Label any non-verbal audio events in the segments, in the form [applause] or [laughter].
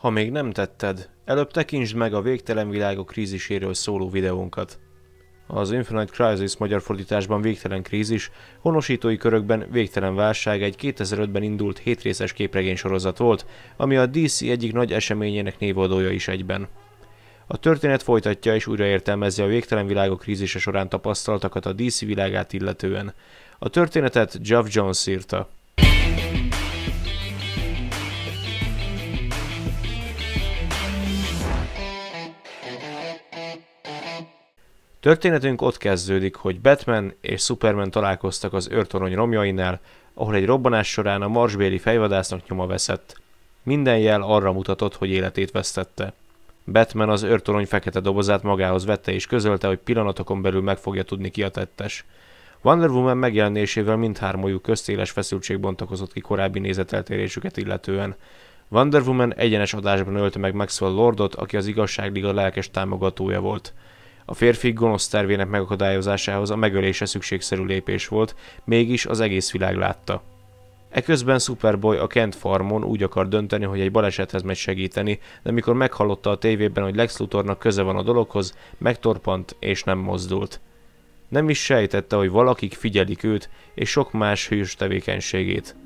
Ha még nem tetted, előbb tekintsd meg a Végtelen Világok kríziséről szóló videónkat. Az Infinite Crisis magyar fordításban végtelen krízis, honosítói körökben végtelen válság egy 2005-ben indult hétrészes képregény sorozat volt, ami a DC egyik nagy eseményének névadója is egyben. A történet folytatja és újraértelmezi a végtelen világok krízise során tapasztaltakat a DC világát illetően. A történetet Jeff Jones írta. Történetünk ott kezdődik, hogy Batman és Superman találkoztak az őrtorony romjainál, ahol egy robbanás során a marsbéli fejvadásznak nyoma veszett. Minden jel arra mutatott, hogy életét vesztette. Batman az őrtorony fekete dobozát magához vette és közölte, hogy pillanatokon belül meg fogja tudni ki a tettes. Wonder Woman megjelenésével mindhármójuk köztéles feszültség bontakozott ki korábbi nézeteltérésüket illetően. Wonder Woman egyenes adásban ölte meg Maxwell Lordot, aki az igazságliga lelkes támogatója volt. A férfi gonosz tervének megakadályozásához a megölése szükségszerű lépés volt, mégis az egész világ látta. Eközben Superboy a Kent farmon úgy akar dönteni, hogy egy balesethez megy segíteni, de mikor meghallotta a tévében, hogy Lex Luthornak köze van a dologhoz, megtorpant és nem mozdult. Nem is sejtette, hogy valakik figyelik őt és sok más hős tevékenységét.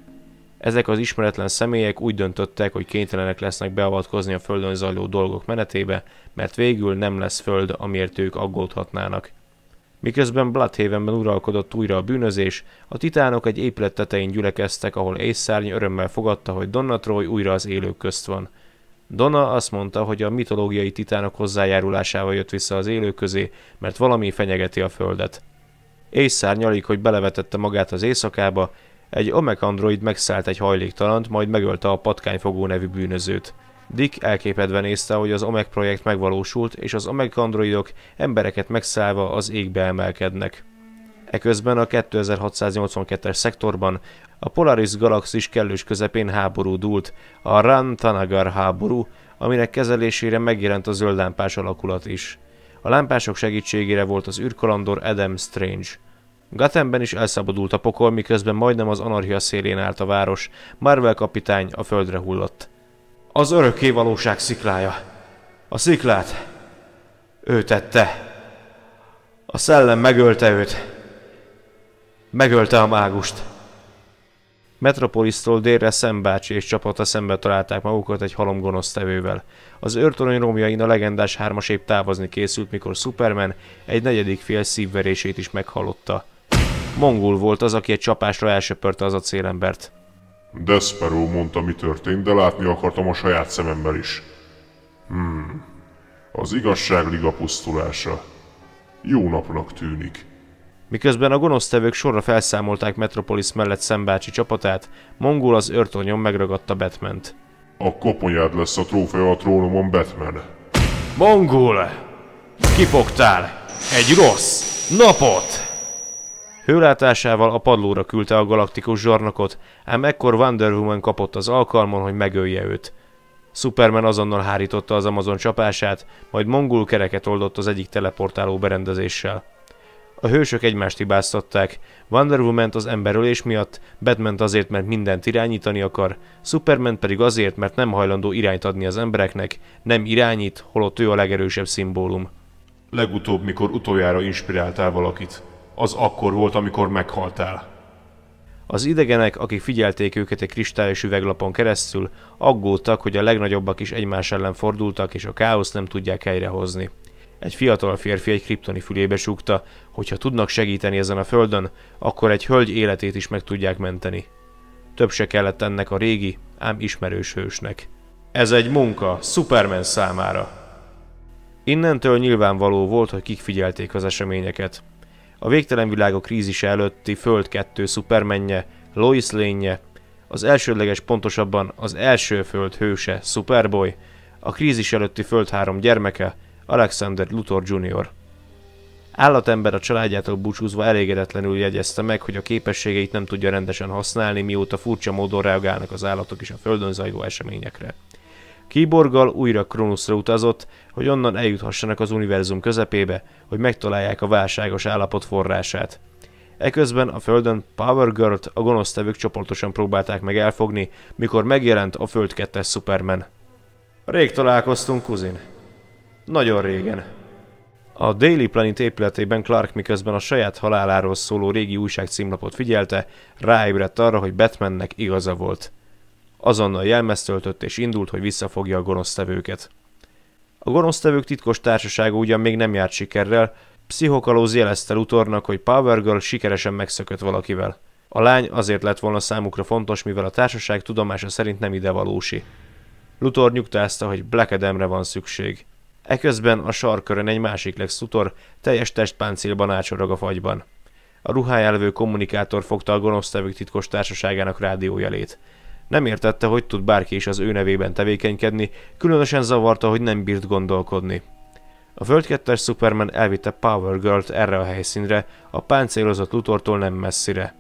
Ezek az ismeretlen személyek úgy döntöttek, hogy kénytelenek lesznek beavatkozni a Földön zajló dolgok menetébe, mert végül nem lesz Föld, amiért ők aggódhatnának. Miközben Bloodhavenben uralkodott újra a bűnözés, a titánok egy épület tetején gyülekeztek, ahol észszárny örömmel fogadta, hogy Donna Troy újra az élők közt van. Donna azt mondta, hogy a mitológiai titánok hozzájárulásával jött vissza az élők közé, mert valami fenyegeti a földet. Észszárny alig, hogy belevetette magát az éjszakába, egy Omek android megszállt egy hajléktalant, majd megölte a patkányfogó nevű bűnözőt. Dick elképedve nézte, hogy az Omek projekt megvalósult, és az Omek androidok embereket megszállva az égbe emelkednek. Eközben a 2682-es szektorban a Polaris galaxis kellős közepén háború dúlt, a Ran Tanagar háború, aminek kezelésére megjelent a zöld lámpás alakulat is. A lámpások segítségére volt az űrkalandor Adam Strange. Gatemben is elszabadult a pokol, miközben majdnem az anarchia szélén állt a város. Marvel kapitány a földre hullott. Az örökké valóság sziklája. A sziklát. Ő tette. A szellem megölte őt. Megölte a mágust. Metropolisztól délre Szembácsi és csapata szembe találták magukat egy halom tevővel. Az őrtorony romjain a legendás hármas épp távozni készült, mikor Superman egy negyedik fél szívverését is meghallotta. Mongul volt az, aki egy csapásra elsöpörte az acélembert. Despero mondta, mi történt, de látni akartam a saját szememmel is. Hmm, az igazság liga pusztulása. Jó napnak tűnik. Miközben a gonosztevők sorra felszámolták Metropolis mellett szembácsi csapatát, Mongul az örtonyon megragadta Batman-t. A koponyád lesz a trófea a trónomon, Batman. Mongul! Kipogtál! Egy rossz napot! Hőlátásával a padlóra küldte a galaktikus zsarnokot, ám ekkor Wonder Woman kapott az alkalmon, hogy megölje őt. Superman azonnal hárította az Amazon csapását, majd Mongul kereket oldott az egyik teleportáló berendezéssel. A hősök egymást hibáztatták, Wonder woman az emberölés miatt, Batman azért, mert mindent irányítani akar, Superman pedig azért, mert nem hajlandó irányt adni az embereknek, nem irányít, holott ő a legerősebb szimbólum. Legutóbb, mikor utoljára inspiráltál valakit, az akkor volt, amikor meghaltál. Az idegenek, akik figyelték őket egy kristályos üveglapon keresztül, aggódtak, hogy a legnagyobbak is egymás ellen fordultak, és a káoszt nem tudják helyrehozni. Egy fiatal férfi egy kriptoni fülébe súgta, hogy ha tudnak segíteni ezen a földön, akkor egy hölgy életét is meg tudják menteni. Több se kellett ennek a régi, ám ismerős hősnek. Ez egy munka, Superman számára. Innentől nyilvánvaló volt, hogy kik figyelték az eseményeket. A végtelen világok krízis előtti Föld 2 szupermenje, Lois lénye, az elsődleges pontosabban az első Föld hőse, Superboy, a krízis előtti Föld 3 gyermeke, Alexander Luthor Jr. Állatember a családjától búcsúzva elégedetlenül jegyezte meg, hogy a képességeit nem tudja rendesen használni, mióta furcsa módon reagálnak az állatok is a földön zajló eseményekre. Kiborggal újra Kronuszra utazott, hogy onnan eljuthassanak az univerzum közepébe, hogy megtalálják a válságos állapot forrását. Eközben a Földön Power Girl-t a gonosztevők csoportosan próbálták meg elfogni, mikor megjelent a Föld 2 Superman. Rég találkoztunk, kuzin. Nagyon régen. A Daily Planet épületében Clark miközben a saját haláláról szóló régi újság címlapot figyelte, ráébredt arra, hogy Batmannek igaza volt azonnal töltött és indult, hogy visszafogja a gonosztevőket. A gonosztevők titkos társasága ugyan még nem járt sikerrel, pszichokalóz jelezte Lutornak, hogy Power Girl sikeresen megszökött valakivel. A lány azért lett volna számukra fontos, mivel a társaság tudomása szerint nem ide valósi. Luthor nyugtázta, hogy Black Adamre van szükség. Eközben a sarkörön egy másik Lex Luthor teljes testpáncélban ácsorog a fagyban. A ruhájelvő kommunikátor fogta a gonosztevők titkos társaságának rádiójelét. Nem értette, hogy tud bárki is az ő nevében tevékenykedni, különösen zavarta, hogy nem bírt gondolkodni. A Földkettes Superman elvitte Power Girl-t erre a helyszínre, a páncélozott utortól nem messzire.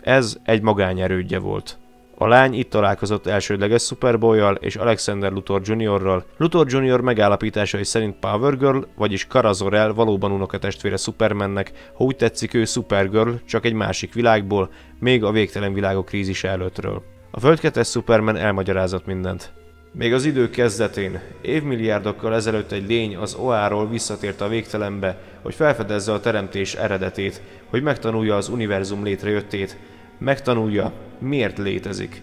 Ez egy magányerődje volt. A lány itt találkozott elsődleges superboy és Alexander Luthor Jr.-ral. Luthor Jr. megállapításai szerint Power Girl, vagyis Zor-El valóban unokatestvére Supermannek, ha úgy tetszik ő Supergirl, csak egy másik világból, még a végtelen világok krízise előttről. A Föld Superman elmagyarázott mindent. Még az idő kezdetén, évmilliárdokkal ezelőtt egy lény az OA-ról visszatért a végtelenbe, hogy felfedezze a teremtés eredetét, hogy megtanulja az univerzum létrejöttét, megtanulja, miért létezik.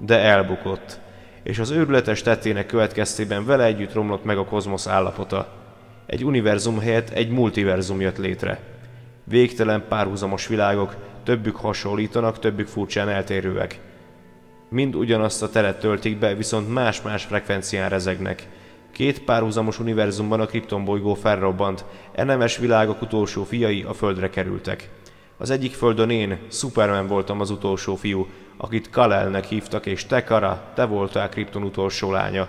De elbukott, és az őrületes tettének következtében vele együtt romlott meg a kozmosz állapota. Egy univerzum helyett egy multiverzum jött létre. Végtelen párhuzamos világok, többük hasonlítanak, többük furcsán eltérőek Mind ugyanazt a teret töltik be, viszont más-más frekvencián rezegnek. Két párhuzamos univerzumban a Krypton bolygó felrobbant, enemes világok utolsó fiai a földre kerültek. Az egyik földön én, Superman voltam az utolsó fiú, akit Kalelnek hívtak, és te, Kara, te voltál Krypton utolsó lánya.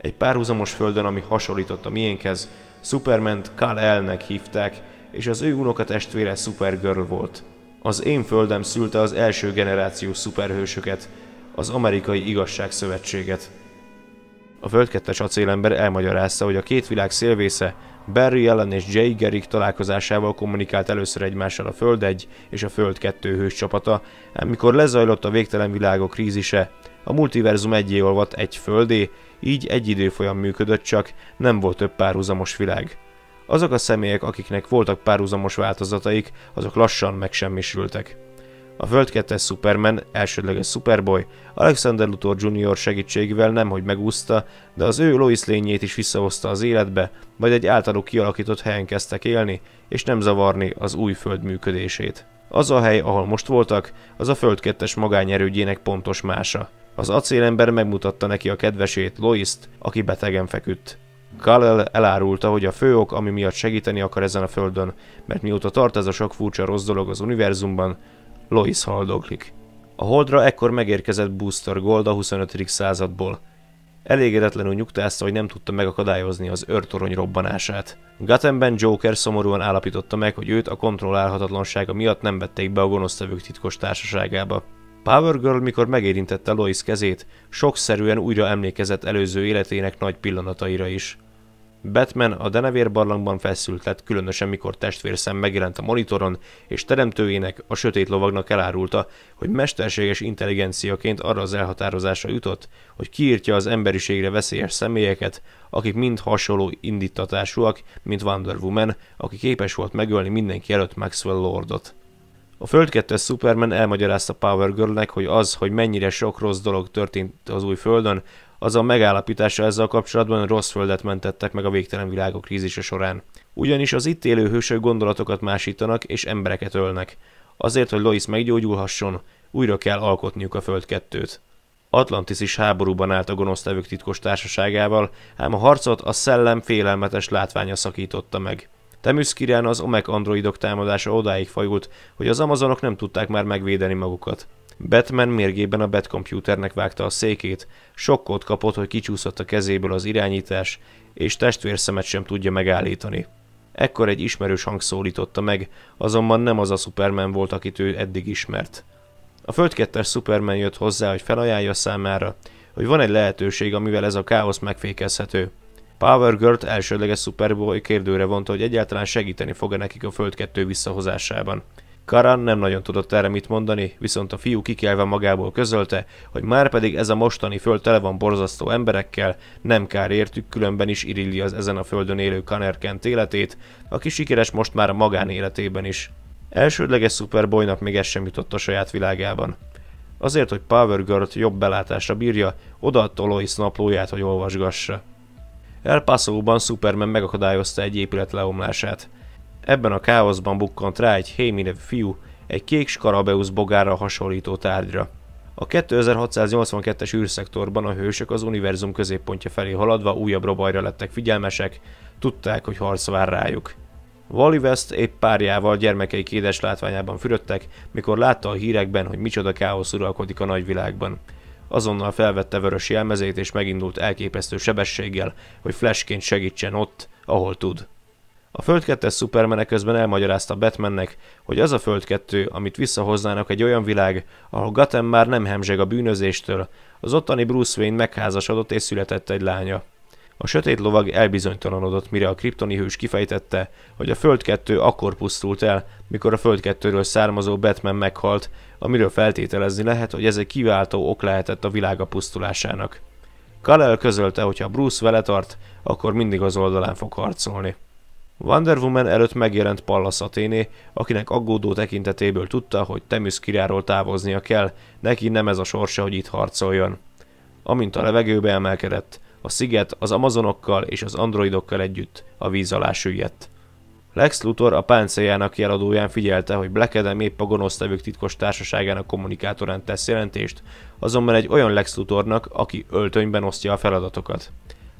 Egy párhuzamos földön, ami hasonlított a miénkhez, Superman Kal-Elnek hívták, és az ő unokatestvére Supergirl volt. Az én földem szülte az első generációs szuperhősöket, az amerikai igazságszövetséget. A földkettes acélember elmagyarázta, hogy a két világ szélvésze Barry Allen és Jay Garrick találkozásával kommunikált először egymással a Föld 1 és a Föld 2 hős csapata, amikor lezajlott a végtelen világok krízise, a multiverzum egyé olvat egy földé, így egy időfolyam működött csak, nem volt több párhuzamos világ. Azok a személyek, akiknek voltak párhuzamos változataik, azok lassan megsemmisültek. A Föld 2 Superman, elsődleges Superboy, Alexander Luthor Jr. segítségével nemhogy megúszta, de az ő Lois lényét is visszahozta az életbe, majd egy általuk kialakított helyen kezdtek élni, és nem zavarni az új Föld működését. Az a hely, ahol most voltak, az a Föld 2 magányerődjének pontos mása. Az acélember megmutatta neki a kedvesét, Loiszt, aki betegen feküdt. Kalel elárulta, hogy a fő ok, ami miatt segíteni akar ezen a földön, mert mióta tart ez a sok furcsa rossz dolog az univerzumban, Lois haldoklik. A holdra ekkor megérkezett Booster Gold a 25. századból. Elégedetlenül nyugtázta, hogy nem tudta megakadályozni az őrtorony robbanását. Gatemben Joker szomorúan állapította meg, hogy őt a kontrollálhatatlansága miatt nem vették be a gonosztevők titkos társaságába. Power Girl, mikor megérintette Lois kezét, sokszerűen újra emlékezett előző életének nagy pillanataira is. Batman a denevér barlangban feszült lett, különösen mikor testvérszem megjelent a monitoron, és teremtőjének, a sötét lovagnak elárulta, hogy mesterséges intelligenciaként arra az elhatározásra jutott, hogy kiírtja az emberiségre veszélyes személyeket, akik mind hasonló indítatásúak, mint Wonder Woman, aki képes volt megölni mindenki előtt Maxwell Lordot. A Föld 2 Superman elmagyarázta Power Girlnek, hogy az, hogy mennyire sok rossz dolog történt az új Földön, az a megállapítása ezzel kapcsolatban rossz földet mentettek meg a végtelen világok krízise során. Ugyanis az itt élő hősök gondolatokat másítanak és embereket ölnek. Azért, hogy Lois meggyógyulhasson, újra kell alkotniuk a Föld 2-t. Atlantis is háborúban állt a gonosztevők titkos társaságával, ám a harcot a szellem félelmetes látványa szakította meg. Temüsz az Omek androidok támadása odáig fajult, hogy az amazonok nem tudták már megvédeni magukat. Batman mérgében a Batcomputernek vágta a székét, sokkot kapott, hogy kicsúszott a kezéből az irányítás, és testvérszemet sem tudja megállítani. Ekkor egy ismerős hang szólította meg, azonban nem az a Superman volt, akit ő eddig ismert. A földkettes Superman jött hozzá, hogy felajánlja számára, hogy van egy lehetőség, amivel ez a káosz megfékezhető. Power Girl elsődleges Superboy kérdőre vonta, hogy egyáltalán segíteni fog-e nekik a Föld 2 visszahozásában. Karan nem nagyon tudott erre mit mondani, viszont a fiú kikelve magából közölte, hogy már pedig ez a mostani föld tele van borzasztó emberekkel, nem kár értük, különben is irilli az ezen a földön élő Kanerkent életét, aki sikeres most már a magánéletében is. Elsődleges Superboynak még ez sem jutott a saját világában. Azért, hogy Power Girl-t jobb belátásra bírja, odaadta Lois naplóját, hogy olvasgassa. El Paso-ban Superman megakadályozta egy épület leomlását. Ebben a káoszban bukkant rá egy Hémi nevű fiú, egy kék skarabeusz bogára hasonlító tárgyra. A 2682-es űrszektorban a hősök az univerzum középpontja felé haladva újabb robajra lettek figyelmesek, tudták, hogy harc vár rájuk. Wally West épp párjával gyermekei kédes látványában fürödtek, mikor látta a hírekben, hogy micsoda káosz uralkodik a nagyvilágban. Azonnal felvette vörös jelmezét és megindult elképesztő sebességgel, hogy flashként segítsen ott, ahol tud. A Föld 2 Supermene közben elmagyarázta Batmannek, hogy az a Föld 2, amit visszahoznának egy olyan világ, ahol Gotham már nem hemzseg a bűnözéstől, az ottani Bruce Wayne megházasodott és született egy lánya. A sötét lovag elbizonytalanodott, mire a kriptoni hős kifejtette, hogy a Föld 2 akkor pusztult el, mikor a Föld 2-ről származó Batman meghalt, amiről feltételezni lehet, hogy ez egy kiváltó ok lehetett a világa pusztulásának. Kalel közölte, hogy ha Bruce vele tart, akkor mindig az oldalán fog harcolni. Wonder Woman előtt megjelent Pallas Athéné, akinek aggódó tekintetéből tudta, hogy Temüsz királyról távoznia kell, neki nem ez a sorsa, hogy itt harcoljon. Amint a levegőbe emelkedett, a sziget az amazonokkal és az androidokkal együtt a víz alá süllyedt. Lex Luthor a páncéljának jeladóján figyelte, hogy Black Adam épp a gonosztevők titkos társaságának kommunikátorán tesz jelentést, azonban egy olyan Lex Luthornak, aki öltönyben osztja a feladatokat.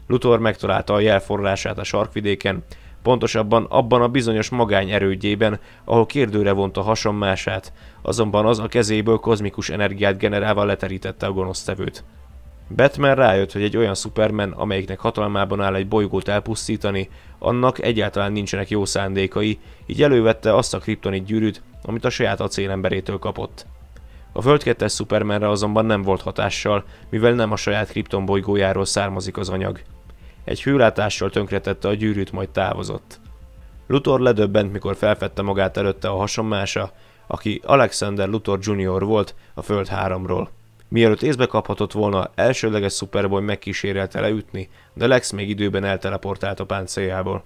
Luthor megtalálta a jelforrását a sarkvidéken, pontosabban abban a bizonyos magány erődjében, ahol kérdőre vonta hasommását, azonban az a kezéből kozmikus energiát generálva leterítette a gonosztevőt. Batman rájött, hogy egy olyan Superman, amelyiknek hatalmában áll egy bolygót elpusztítani, annak egyáltalán nincsenek jó szándékai, így elővette azt a kriptonit gyűrűt, amit a saját acélemberétől kapott. A Föld Supermanre azonban nem volt hatással, mivel nem a saját kripton bolygójáról származik az anyag. Egy hűlátással tönkretette a gyűrűt, majd távozott. Luthor ledöbbent, mikor felfedte magát előtte a hasonmása, aki Alexander Luthor Jr. volt a Föld 3-ról. Mielőtt észbe kaphatott volna, elsőleges Superboy megkísérelte leütni, de Lex még időben elteleportált a páncéljából.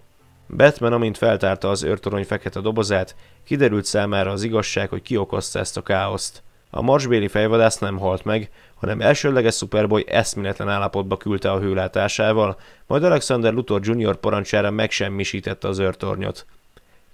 Batman, amint feltárta az őrtorony fekete dobozát, kiderült számára az igazság, hogy ki okozta ezt a káoszt. A marsbéli fejvadász nem halt meg, hanem elsődleges Superboy eszméletlen állapotba küldte a hőlátásával, majd Alexander Luthor Jr. parancsára megsemmisítette az őrtornyot.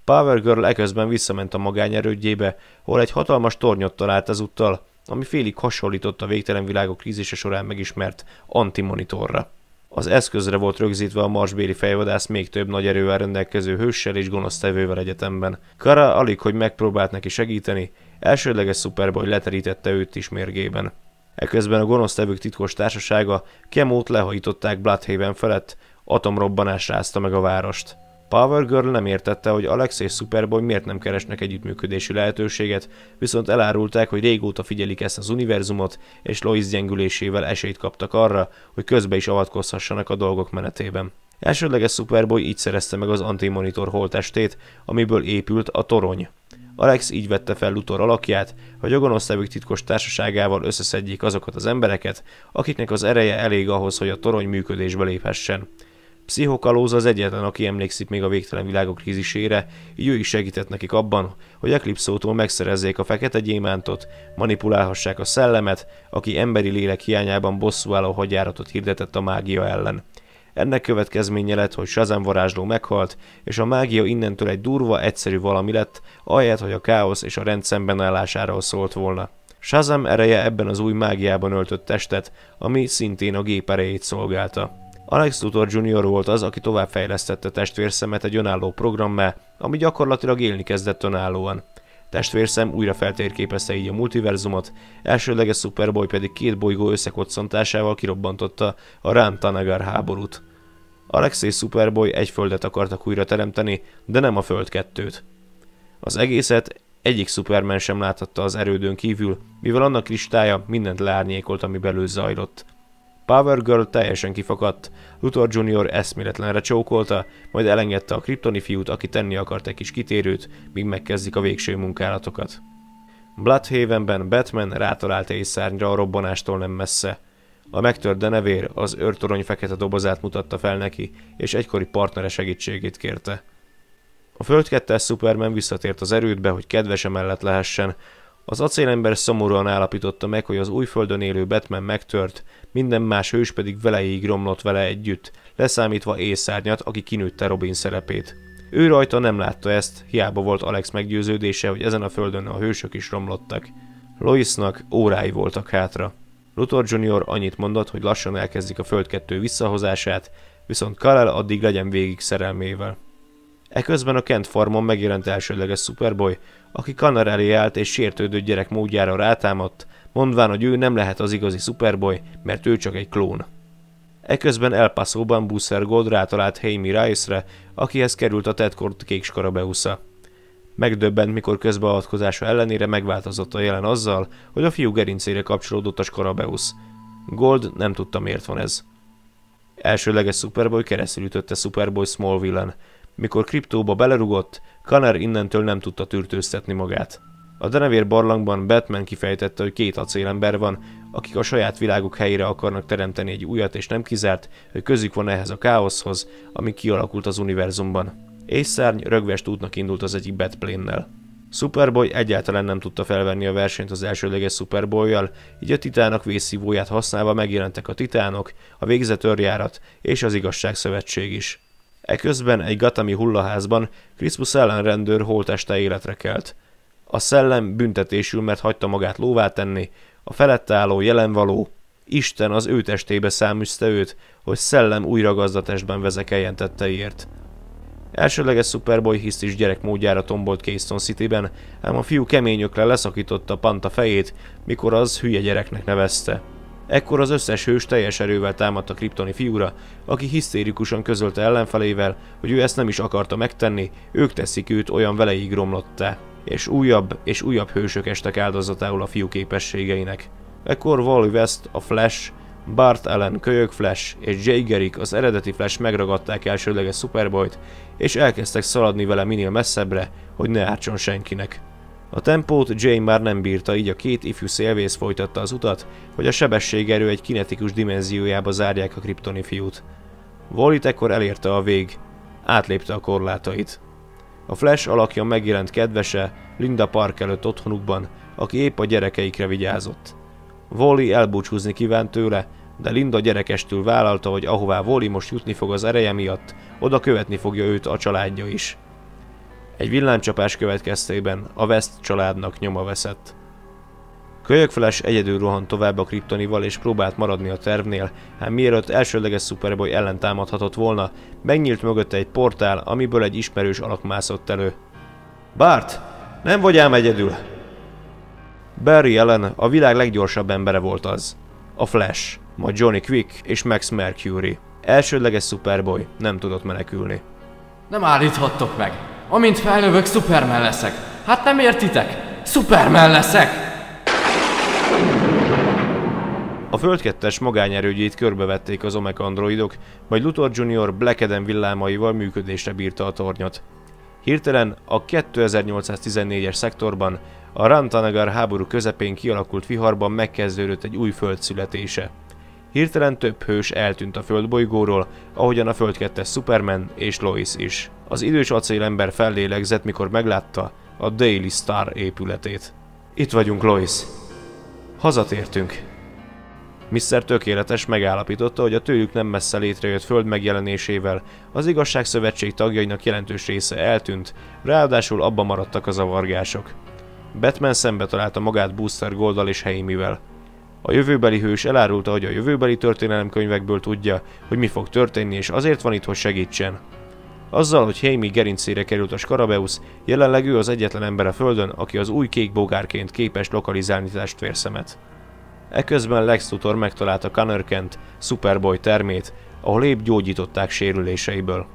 Power Girl eközben visszament a magányerődjébe, hol egy hatalmas tornyot talált ezúttal, ami félig hasonlított a végtelen világok krízise során megismert antimonitorra. Az eszközre volt rögzítve a marsbéli fejvadász még több nagy erővel rendelkező hőssel és gonosztevővel egyetemben. Kara alig, hogy megpróbált neki segíteni, elsődleges szuperboy leterítette őt is mérgében. Eközben a gonosztevők titkos társasága Kemót lehajították Bloodhaven felett, atomrobbanás rázta meg a várost. Power Girl nem értette, hogy Alex és Superboy miért nem keresnek együttműködési lehetőséget, viszont elárulták, hogy régóta figyelik ezt az univerzumot, és Lois gyengülésével esélyt kaptak arra, hogy közbe is avatkozhassanak a dolgok menetében. Elsődleges Superboy így szerezte meg az Antimonitor holtestét, amiből épült a torony. Alex így vette fel Luthor alakját, hogy a gonosztevők titkos társaságával összeszedjék azokat az embereket, akiknek az ereje elég ahhoz, hogy a torony működésbe léphessen. Pszichokalóz az egyetlen, aki emlékszik még a végtelen világok krízisére, így ő is segített nekik abban, hogy Eclipsótól megszerezzék a fekete gyémántot, manipulálhassák a szellemet, aki emberi lélek hiányában álló hagyjáratot hirdetett a mágia ellen. Ennek következménye lett, hogy Shazam varázsló meghalt, és a mágia innentől egy durva, egyszerű valami lett, ahelyett, hogy a káosz és a rend szembenállásáról szólt volna. Shazam ereje ebben az új mágiában öltött testet, ami szintén a gép erejét szolgálta. Alex Luthor Jr. volt az, aki továbbfejlesztette testvérszemet egy önálló programmá, ami gyakorlatilag élni kezdett önállóan. Testvérszem újra feltérképezte így a multiverzumot, elsődleges Superboy pedig két bolygó összekoccantásával kirobbantotta a Rán Tanagar háborút. Alex és Superboy egy földet akartak újra teremteni, de nem a föld kettőt. Az egészet egyik Superman sem láthatta az erődön kívül, mivel annak kristálya mindent leárnyékolt, ami belül zajlott. Power Girl teljesen kifakadt, Luthor Jr. eszméletlenre csókolta, majd elengedte a kriptoni fiút, aki tenni akart egy kis kitérőt, míg megkezdik a végső munkálatokat. Bloodhavenben Batman rátalált egy szárnyra a robbanástól nem messze. A megtört denevér az őrtorony fekete dobozát mutatta fel neki, és egykori partnere segítségét kérte. A 2 Superman visszatért az erődbe, hogy kedvese mellett lehessen, az acélember szomorúan állapította meg, hogy az újföldön élő Batman megtört, minden más hős pedig velejéig romlott vele együtt, leszámítva észárnyat, aki kinőtte Robin szerepét. Ő rajta nem látta ezt, hiába volt Alex meggyőződése, hogy ezen a földön a hősök is romlottak. Loisnak órái voltak hátra. Luthor Jr. annyit mondott, hogy lassan elkezdik a Föld 2 visszahozását, viszont Kalel addig legyen végig szerelmével. Eközben a Kent farmon megjelent elsődleges Superboy, aki Kanar elé állt és sértődő gyerek módjára rátámadt, mondván, hogy ő nem lehet az igazi Superboy, mert ő csak egy klón. Eközben El Paso-ban Booster Gold rátalált Haimi Rice-re, akihez került a Kort kék skarabeusza. Megdöbbent, mikor közbeavatkozása ellenére megváltozott a jelen azzal, hogy a fiú gerincére kapcsolódott a skarabeusz. Gold nem tudta miért van ez. Elsőleges Superboy keresztül ütötte Superboy Smallville-en, mikor kriptóba belerugott, Kanner innentől nem tudta tűrtőztetni magát. A denevér barlangban Batman kifejtette, hogy két acélember van, akik a saját világuk helyére akarnak teremteni egy újat, és nem kizárt, hogy közük van ehhez a káoszhoz, ami kialakult az univerzumban. Észszárny rögvest útnak indult az egyik Batplane-nel. Superboy egyáltalán nem tudta felvenni a versenyt az elsőleges Superboy-jal, így a titánok vészszívóját használva megjelentek a titánok, a végzetőrjárat és az igazságszövetség is. Eközben egy gatami hullaházban Krisztus ellenrendőr holteste életre kelt. A szellem büntetésül, mert hagyta magát lóvá tenni, a felette álló jelenvaló, Isten az ő testébe száműzte őt, hogy szellem újra gazdatestben vezekeljen tetteiért. Elsőleges Superboy is gyerek módjára tombolt Keystone Cityben, ám a fiú keményökre leszakította Panta fejét, mikor az hülye gyereknek nevezte. Ekkor az összes hős teljes erővel támadt a kriptoni fiúra, aki hisztérikusan közölte ellenfelével, hogy ő ezt nem is akarta megtenni, ők teszik őt olyan veleig romlottá, és újabb és újabb hősök estek áldozatául a fiú képességeinek. Ekkor Wally West, a Flash, Bart Allen kölyök Flash és Jay Garrick az eredeti Flash megragadták elsődleges Superboyt, és elkezdtek szaladni vele minél messzebbre, hogy ne ártson senkinek. A tempót Jane már nem bírta, így a két ifjú szélvész folytatta az utat, hogy a sebességerő egy kinetikus dimenziójába zárják a kriptoni fiút. Wallit ekkor elérte a vég, átlépte a korlátait. A Flash alakja megjelent kedvese, Linda Park előtt otthonukban, aki épp a gyerekeikre vigyázott. Wally elbúcsúzni kívánt tőle, de Linda gyerekestül vállalta, hogy ahová Wally most jutni fog az ereje miatt, oda követni fogja őt a családja is. Egy villámcsapás következtében a West családnak nyoma veszett. Kölyökfeles egyedül rohant tovább a kriptonival és próbált maradni a tervnél, hát mielőtt elsődleges Superboy ellen támadhatott volna, megnyílt mögötte egy portál, amiből egy ismerős alak mászott elő. Bart, nem vagy ám egyedül! Barry Allen a világ leggyorsabb embere volt az. A Flash, majd Johnny Quick és Max Mercury. Elsődleges Superboy nem tudott menekülni. Nem állíthattok meg! Amint felnövök, Superman leszek. Hát nem értitek? Superman leszek! A Föld 2-es körbevették az Omega androidok, majd Luthor Junior Black Adam villámaival működésre bírta a tornyot. Hirtelen a 2814-es szektorban, a Rantanagar háború közepén kialakult viharban megkezdődött egy új föld születése. Hirtelen több hős eltűnt a földbolygóról, ahogyan a földkettes Superman és Lois is. Az idős acélember fellélegzett, mikor meglátta a Daily Star épületét. Itt vagyunk, Lois. Hazatértünk. Mr. Tökéletes megállapította, hogy a tőlük nem messze létrejött föld megjelenésével az igazságszövetség tagjainak jelentős része eltűnt, ráadásul abba maradtak a zavargások. Batman szembe találta magát Booster Goldal és Heimivel. A jövőbeli hős elárulta, hogy a jövőbeli történelemkönyvekből tudja, hogy mi fog történni, és azért van itt, hogy segítsen. Azzal, hogy Heimi gerincére került a Skarabeusz, jelenleg ő az egyetlen ember a Földön, aki az új kék bogárként képes lokalizálni testvérszemet. Eközben Lex Luthor megtalálta Connorkent, Superboy termét, ahol épp gyógyították sérüléseiből.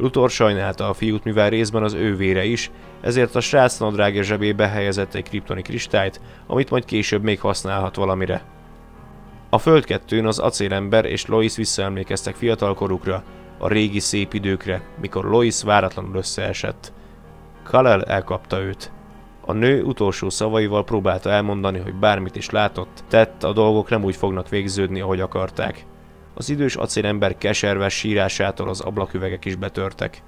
Luthor sajnálta a fiút, mivel részben az ő vére is, ezért a srác nadrágja zsebébe helyezett egy kriptoni kristályt, amit majd később még használhat valamire. A Föld kettőn az acélember és Lois visszaemlékeztek fiatalkorukra, a régi szép időkre, mikor Lois váratlanul összeesett. Kalel elkapta őt. A nő utolsó szavaival próbálta elmondani, hogy bármit is látott, tett, a dolgok nem úgy fognak végződni, ahogy akarták. Az idős acélember keserves sírásától az ablaküvegek is betörtek.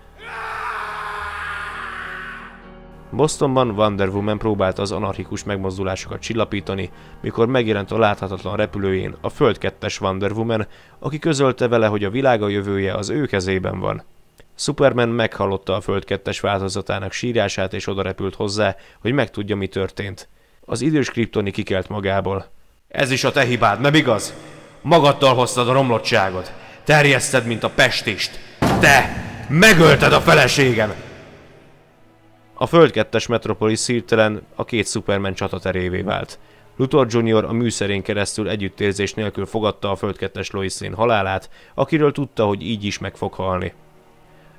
Bostonban Wonder Woman próbálta az anarchikus megmozdulásokat csillapítani, mikor megjelent a láthatatlan repülőjén a földkettes Wonder Woman, aki közölte vele, hogy a világa jövője az ő kezében van. Superman meghallotta a földkettes változatának sírását és odarepült hozzá, hogy megtudja, mi történt. Az idős kriptoni kikelt magából. Ez is a te hibád, nem igaz? Magaddal hoztad a romlottságod. Terjeszted, mint a pestist. Te! Megölted a feleségem! A 2 metropolis hirtelen a két Superman csataterévé vált. Luthor Jr. a műszerén keresztül együttérzés nélkül fogadta a 2 Loislin halálát, akiről tudta, hogy így is meg fog halni.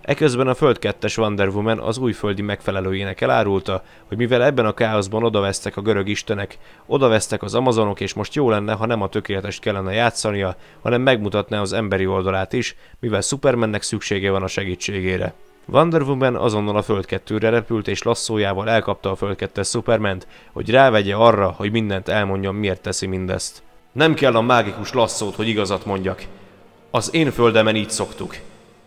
Eközben a Föld-2-es Wonder Woman az újföldi megfelelőjének elárulta, hogy mivel ebben a káoszban odavesztek a görög istenek, odavesztek az amazonok, és most jó lenne, ha nem a tökéletes kellene játszania, hanem megmutatná az emberi oldalát is, mivel Supermannek szüksége van a segítségére. Wonder Woman azonnal a Föld 2-re repült és lasszójával elkapta a Föld 2 Superman-t, hogy rávegye arra, hogy mindent elmondjon miért teszi mindezt. Nem kell a mágikus lasszót, hogy igazat mondjak. Az én földemen így szoktuk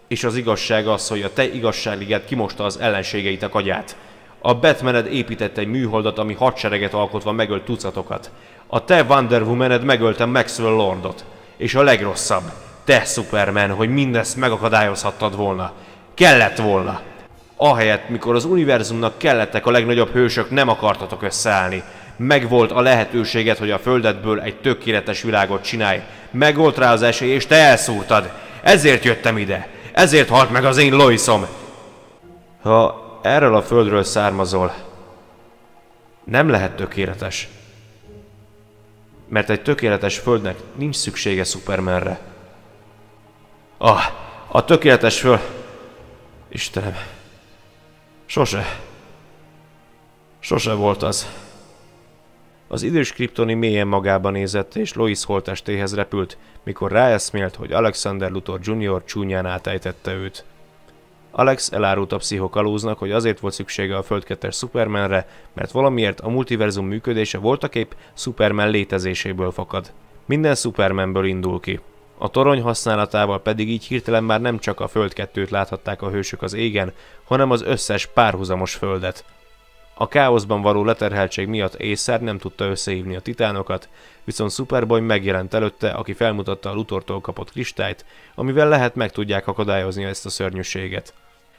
és az igazság az, hogy a te igazságliget kimosta az ellenségeit a kagyát. A Batmaned építette egy műholdat, ami hadsereget alkotva megölt tucatokat. A te Wonder Womaned megölte Maxwell Lordot. És a legrosszabb, te Superman, hogy mindezt megakadályozhattad volna. Kellett volna. Ahelyett, mikor az univerzumnak kellettek a legnagyobb hősök, nem akartatok összeállni. Megvolt a lehetőséget, hogy a Földetből egy tökéletes világot csinálj. Megvolt rá az esély, és te elszúrtad. Ezért jöttem ide. Ezért halt meg az én Loisom. Ha erről a földről származol, nem lehet tökéletes. Mert egy tökéletes földnek nincs szüksége Supermanre. Ah, a tökéletes föld... Istenem. Sose. Sose volt az. Az idős kriptoni mélyen magába nézett, és Lois holtestéhez repült, mikor ráeszmélt, hogy Alexander Luthor Jr. csúnyán átejtette őt. Alex elárult a pszichokalóznak, hogy azért volt szüksége a földkettes Supermanre, mert valamiért a multiverzum működése voltaképp Superman létezéséből fakad. Minden Supermanből indul ki. A torony használatával pedig így hirtelen már nem csak a föld 2-t láthatták a hősök az égen, hanem az összes párhuzamos földet – a káoszban való leterheltség miatt Észer nem tudta összehívni a titánokat, viszont Superboy megjelent előtte, aki felmutatta a Lutortól kapott kristályt, amivel lehet meg tudják akadályozni ezt a szörnyűséget.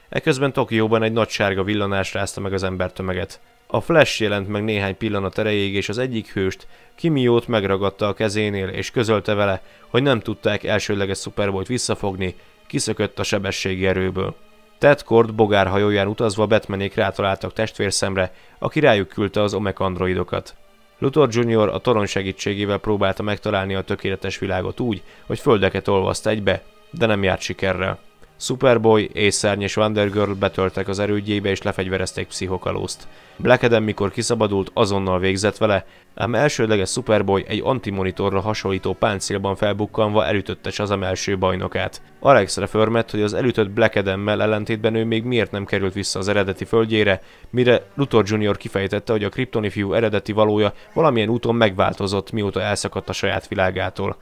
Eközben Tokióban egy nagy sárga villanás rázta meg az embertömeget. A Flash jelent meg néhány pillanat erejéig, és az egyik hőst, Kimiót megragadta a kezénél, és közölte vele, hogy nem tudták elsőleges Superboyt visszafogni, kiszökött a sebességi erőből. Tedkord bogárhajóján utazva Batmanék rátaláltak testvérszemre, aki rájuk küldte az Omek androidokat. Luthor Jr. a toron segítségével próbálta megtalálni a tökéletes világot úgy, hogy földeket olvaszt egybe, de nem járt sikerrel. Superboy, és és Wonder Girl betöltek az erődjébe és lefegyverezték Pszichokalózt. Black Adam mikor kiszabadult, azonnal végzett vele, ám elsődleges Superboy egy antimonitorra hasonlító páncélban felbukkanva elütötte az első bajnokát. Alexre förmett, hogy az elütött Black Adammel ellentétben ő még miért nem került vissza az eredeti földjére, mire Luthor Jr. kifejtette, hogy a kriptoni fiú eredeti valója valamilyen úton megváltozott, mióta elszakadt a saját világától.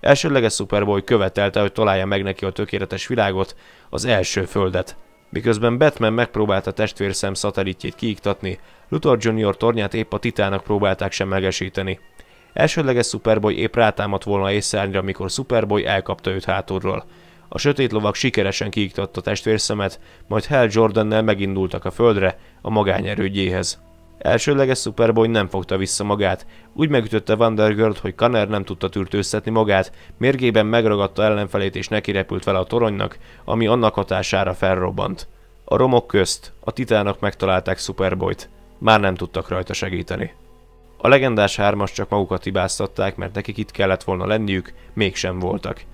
Elsődleges Superboy követelte, hogy találja meg neki a tökéletes világot, az első földet. Miközben Batman megpróbálta testvérszem szatelitjét kiiktatni, Luthor Jr. tornyát épp a titának próbálták semlegesíteni. Elsődleges Superboy épp rátámadt volna észárnyra, mikor Superboy elkapta őt hátulról. A sötét lovak sikeresen kiiktatta testvérszemet, majd Hell Jordannel megindultak a földre, a magányerődjéhez. Elsőleges Superboy nem fogta vissza magát. Úgy megütötte Vandergirlt, hogy Kanner nem tudta tűrtőztetni magát, mérgében megragadta ellenfelét és nekirepült vele a toronynak, ami annak hatására felrobbant. A romok közt a titánok megtalálták Superboyt. Már nem tudtak rajta segíteni. A legendás hármas csak magukat hibáztatták, mert nekik itt kellett volna lenniük, mégsem voltak.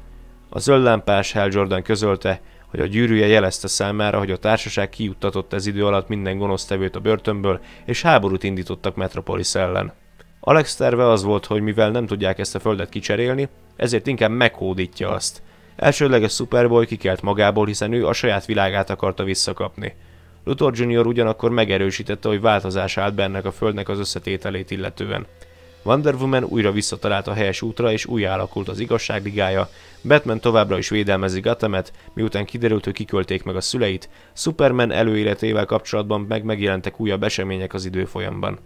A zöld lámpás Hal Jordan közölte, hogy a gyűrűje jelezte számára, hogy a társaság kiuttatott ez idő alatt minden gonosztevőt a börtönből, és háborút indítottak Metropolis ellen. Alex terve az volt, hogy mivel nem tudják ezt a földet kicserélni, ezért inkább meghódítja azt. Elsődleges Superboy kikelt magából, hiszen ő a saját világát akarta visszakapni. Luthor Jr. ugyanakkor megerősítette, hogy változás állt bennek a földnek az összetételét illetően. Wonder Woman újra visszatalált a helyes útra, és újra alakult az igazságligája, Batman továbbra is védelmezi Gothamet, miután kiderült, hogy kikölték meg a szüleit, Superman előéletével kapcsolatban meg megjelentek újabb események az időfolyamban.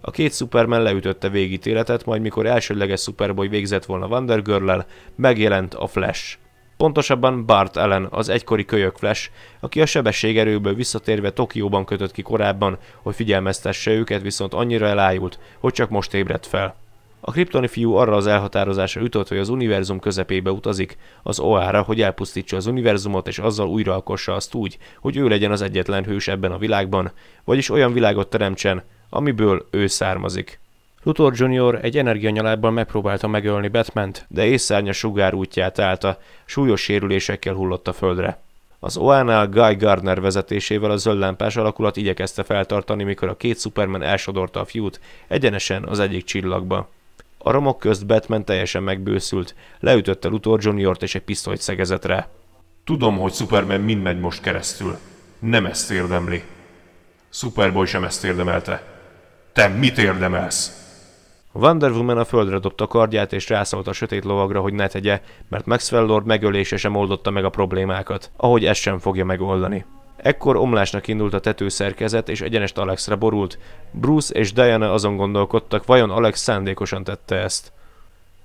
A két Superman leütötte végítéletet, majd mikor elsődleges Superboy végzett volna Wonder girl megjelent a Flash – Pontosabban Bart Allen, az egykori kölyök Flash, aki a sebességerőből visszatérve Tokióban kötött ki korábban, hogy figyelmeztesse őket, viszont annyira elájult, hogy csak most ébredt fel. A kriptoni fiú arra az elhatározásra jutott, hogy az univerzum közepébe utazik, az OA-ra, hogy elpusztítsa az univerzumot és azzal újraalkossa azt úgy, hogy ő legyen az egyetlen hős ebben a világban, vagyis olyan világot teremtsen, amiből ő származik. Luthor Jr. egy energianyalábbal megpróbálta megölni batman de észárnya sugár útját állta, súlyos sérülésekkel hullott a földre. Az ONL Guy Gardner vezetésével a zöldlámpás alakulat igyekezte feltartani, mikor a két Superman elsodorta a fiút egyenesen az egyik csillagba. A romok közt Batman teljesen megbőszült, leütötte Luthor Junior és egy pisztolyt szegezett rá. Tudom, hogy Superman mind megy most keresztül. Nem ezt érdemli. Superboy sem ezt érdemelte. Te mit érdemelsz? Wonder Woman a földre dobta kardját és rászólt a sötét lovagra, hogy ne tegye, mert Maxwell Lord megölése sem oldotta meg a problémákat, ahogy ez sem fogja megoldani. Ekkor omlásnak indult a tetőszerkezet, és egyenest Alexra borult. Bruce és Diana azon gondolkodtak, vajon Alex szándékosan tette ezt.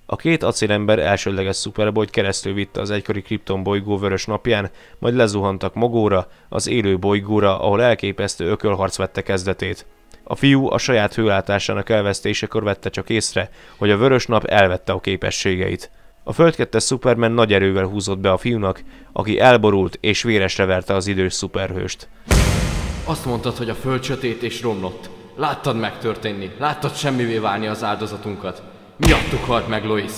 A két acélember elsődleges szuperbolyt keresztül vitte az egykori Krypton bolygó vörös napján, majd lezuhantak Mogóra, az élő bolygóra, ahol elképesztő ökölharc vette kezdetét. A fiú a saját hőlátásának elvesztésekor vette csak észre, hogy a vörös nap elvette a képességeit. A földkettes Superman nagy erővel húzott be a fiúnak, aki elborult és véresre verte az idős szuperhőst. Azt mondtad, hogy a föld sötét és romlott. Láttad megtörténni, láttad semmivé válni az áldozatunkat. Miattuk halt meg, Lois.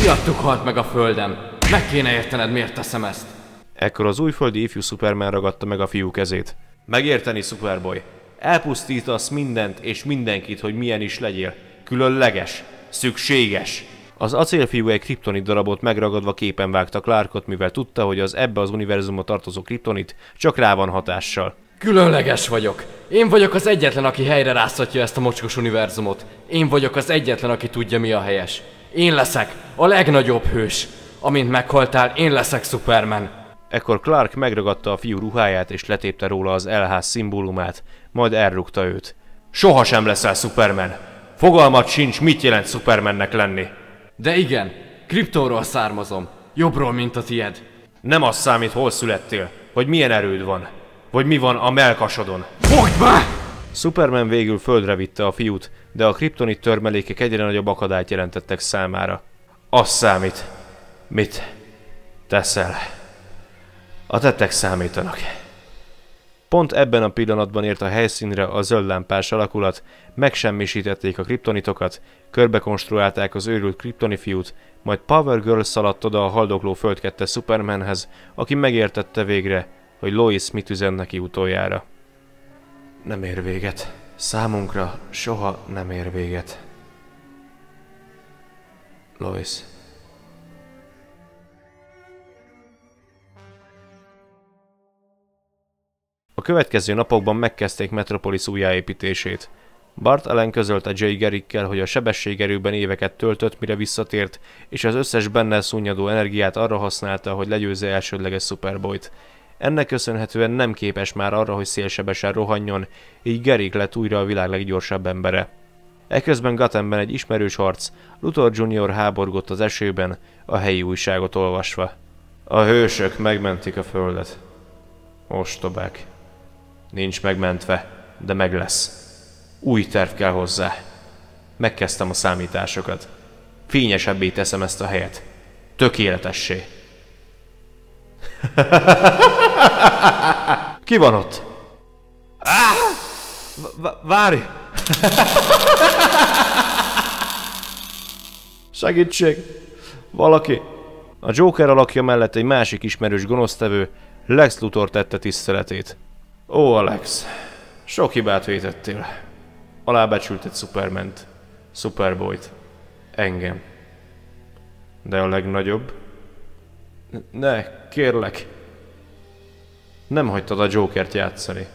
Miattuk halt meg a földem. Meg kéne értened, miért teszem ezt. Ekkor az újföldi ifjú Superman ragadta meg a fiú kezét. Megérteni, Superboy. Elpusztítasz mindent és mindenkit, hogy milyen is legyél. Különleges, szükséges. Az acélfiú egy kriptonit darabot megragadva képen vágta Clarkot, mivel tudta, hogy az ebbe az univerzumba tartozó kriptonit csak rá van hatással. Különleges vagyok. Én vagyok az egyetlen, aki helyre rászatja ezt a mocskos univerzumot. Én vagyok az egyetlen, aki tudja, mi a helyes. Én leszek a legnagyobb hős. Amint meghaltál, én leszek Superman. Ekkor Clark megragadta a fiú ruháját és letépte róla az LH szimbólumát, majd elrúgta őt. Soha sem leszel Superman! Fogalmat sincs, mit jelent Supermannek lenni. De igen, kriptóról származom. Jobbról, mint a tied. Nem az számít, hol születtél, hogy milyen erőd van, vagy mi van a melkasodon. Fogd be! Superman végül földre vitte a fiút, de a kriptonit törmelékek egyre nagyobb akadályt jelentettek számára. Az számít, mit teszel. A tettek számítanak. Pont ebben a pillanatban ért a helyszínre a zöld lámpás alakulat, megsemmisítették a kriptonitokat, körbekonstruálták az őrült kriptoni fiút, majd Power Girl szaladt oda a haldokló földkette Supermanhez, aki megértette végre, hogy Lois mit üzen neki utoljára. Nem ér véget. Számunkra soha nem ér véget. Lois. A következő napokban megkezdték Metropolis újjáépítését. Bart Allen közölte Jay Garrickkel, hogy a sebességerőben éveket töltött, mire visszatért, és az összes benne szunnyadó energiát arra használta, hogy legyőzze elsődleges Superboyt. Ennek köszönhetően nem képes már arra, hogy szélsebesen rohanjon, így Gerik lett újra a világ leggyorsabb embere. Eközben Gatemben egy ismerős harc, Luthor Jr. háborgott az esőben, a helyi újságot olvasva. A hősök megmentik a földet. Ostobák. Nincs megmentve, de meg lesz. Új terv kell hozzá. Megkezdtem a számításokat. Fényesebbé teszem ezt a helyet. Tökéletessé. [laughs] Ki van ott? Ah! várj! [laughs] Segítség! Valaki! A Joker alakja mellett egy másik ismerős gonosztevő Lex Luthor tette tiszteletét. Ó, Alex, sok hibát vétettél. Alábecsülted Superment, Superboyt, engem. De a legnagyobb? Ne, kérlek. Nem hagytad a Jokert játszani.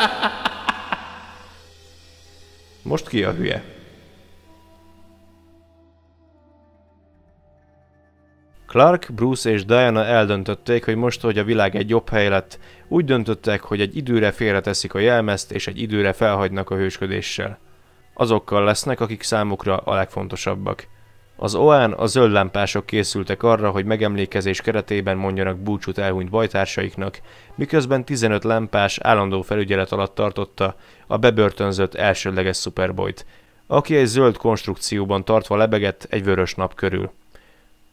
[laughs] Most ki a hülye? Clark, Bruce és Diana eldöntötték, hogy most, hogy a világ egy jobb hely lett, úgy döntöttek, hogy egy időre félreteszik a jelmezt, és egy időre felhagynak a hősködéssel. Azokkal lesznek, akik számukra a legfontosabbak. Az OAN a zöld lámpások készültek arra, hogy megemlékezés keretében mondjanak búcsút elhunyt bajtársaiknak, miközben 15 lámpás állandó felügyelet alatt tartotta a bebörtönzött elsődleges Superboyt, aki egy zöld konstrukcióban tartva lebegett egy vörös nap körül.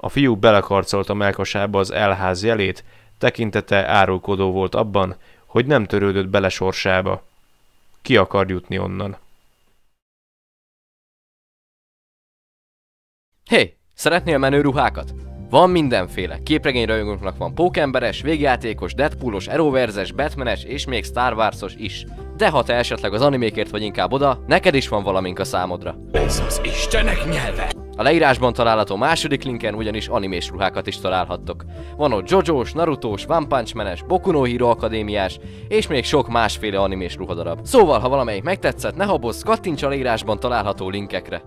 A fiú belekarcolta melkasába az elház jelét, tekintete árulkodó volt abban, hogy nem törődött bele sorsába. Ki akar jutni onnan? Hé, hey, szeretnél menő ruhákat? Van mindenféle. Képregényrajongóknak van pókemberes, végjátékos, Deadpoolos, eroverzes, Batmanes és még Star Warsos is. De ha te esetleg az animékért vagy inkább oda, neked is van valamink a számodra. Ez az Istenek nyelve! A leírásban található második linken ugyanis animés ruhákat is találhattok. Van ott Jojo-s, Naruto-s, One Punch Man-es, Boku no Hero Akadémiás, és még sok másféle animés ruhadarab. Szóval, ha valamelyik megtetszett, ne habozz, kattints a leírásban található linkekre.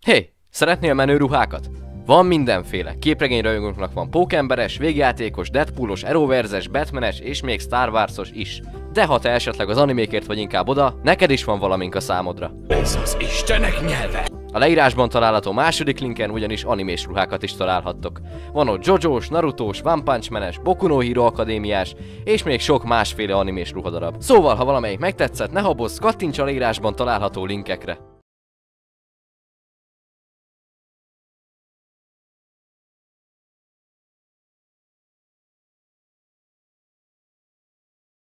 Hé, hey, szeretnél menő ruhákat? Van mindenféle. rajongóknak van pókemberes, végjátékos, Deadpoolos, arrowverse Batmanes és még Star Wars-os is. De ha te esetleg az animékért vagy inkább oda, neked is van valamink a számodra. Ez az Istenek nyelve! A leírásban található második linken ugyanis animés ruhákat is találhattok. Van ott Jojo-s, Naruto-s, One Punch Man-es, Boku no Hero Akadémiás, és még sok másféle animés ruhadarab. Szóval, ha valamelyik megtetszett, ne habozz, kattints a leírásban található linkekre.